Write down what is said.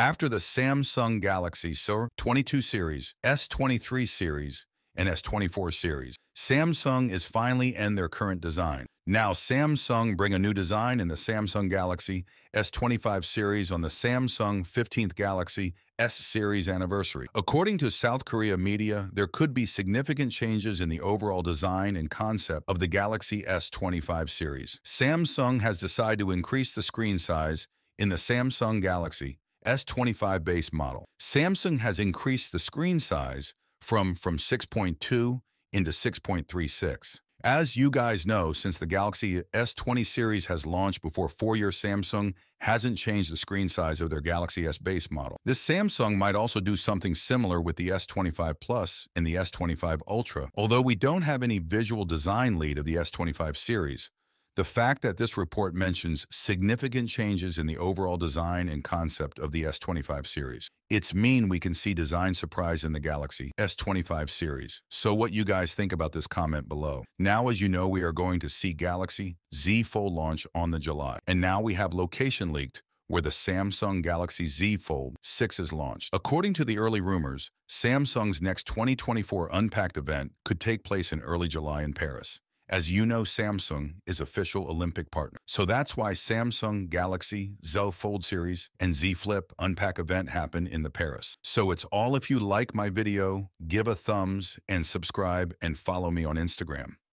After the Samsung Galaxy s 22 series, S23 series, and S24 series, Samsung is finally end their current design. Now Samsung bring a new design in the Samsung Galaxy S25 series on the Samsung 15th Galaxy S series anniversary. According to South Korea media, there could be significant changes in the overall design and concept of the Galaxy S25 series. Samsung has decided to increase the screen size in the Samsung Galaxy S25 base model, Samsung has increased the screen size from, from 6.2 into 6.36. As you guys know, since the Galaxy S20 series has launched before four-year Samsung hasn't changed the screen size of their Galaxy S base model. This Samsung might also do something similar with the S25 Plus and the S25 Ultra, although we don't have any visual design lead of the S25 series. The fact that this report mentions significant changes in the overall design and concept of the S25 series. It's mean we can see design surprise in the Galaxy S25 series. So what you guys think about this comment below. Now as you know we are going to see Galaxy Z Fold launch on the July. And now we have location leaked where the Samsung Galaxy Z Fold 6 is launched. According to the early rumors, Samsung's next 2024 Unpacked event could take place in early July in Paris. As you know, Samsung is official Olympic partner. So that's why Samsung Galaxy, Z Fold Series, and Z Flip Unpack event happen in the Paris. So it's all if you like my video, give a thumbs and subscribe and follow me on Instagram.